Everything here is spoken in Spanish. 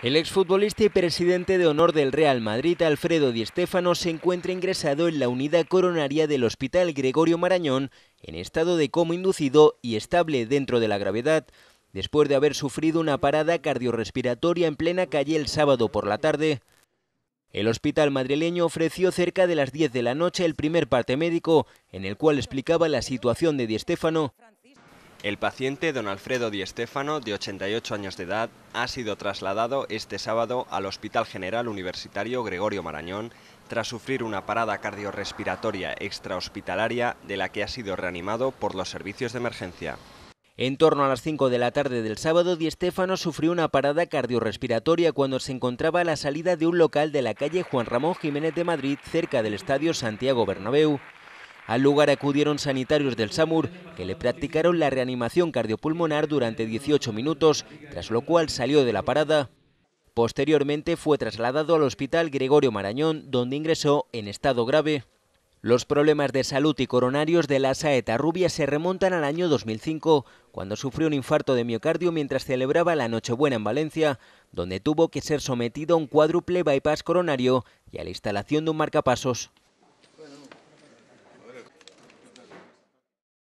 El exfutbolista y presidente de honor del Real Madrid, Alfredo Di Stéfano, se encuentra ingresado en la unidad coronaria del Hospital Gregorio Marañón en estado de coma inducido y estable dentro de la gravedad, después de haber sufrido una parada cardiorrespiratoria en plena calle el sábado por la tarde. El hospital madrileño ofreció cerca de las 10 de la noche el primer parte médico, en el cual explicaba la situación de Di Stéfano. El paciente don Alfredo Di Estefano, de 88 años de edad, ha sido trasladado este sábado al Hospital General Universitario Gregorio Marañón tras sufrir una parada cardiorrespiratoria extrahospitalaria de la que ha sido reanimado por los servicios de emergencia. En torno a las 5 de la tarde del sábado, Di sufrió una parada cardiorrespiratoria cuando se encontraba a la salida de un local de la calle Juan Ramón Jiménez de Madrid, cerca del estadio Santiago Bernabéu. Al lugar acudieron sanitarios del SAMUR que le practicaron la reanimación cardiopulmonar durante 18 minutos, tras lo cual salió de la parada. Posteriormente fue trasladado al Hospital Gregorio Marañón, donde ingresó en estado grave. Los problemas de salud y coronarios de la saeta rubia se remontan al año 2005, cuando sufrió un infarto de miocardio mientras celebraba la Nochebuena en Valencia, donde tuvo que ser sometido a un cuádruple bypass coronario y a la instalación de un marcapasos.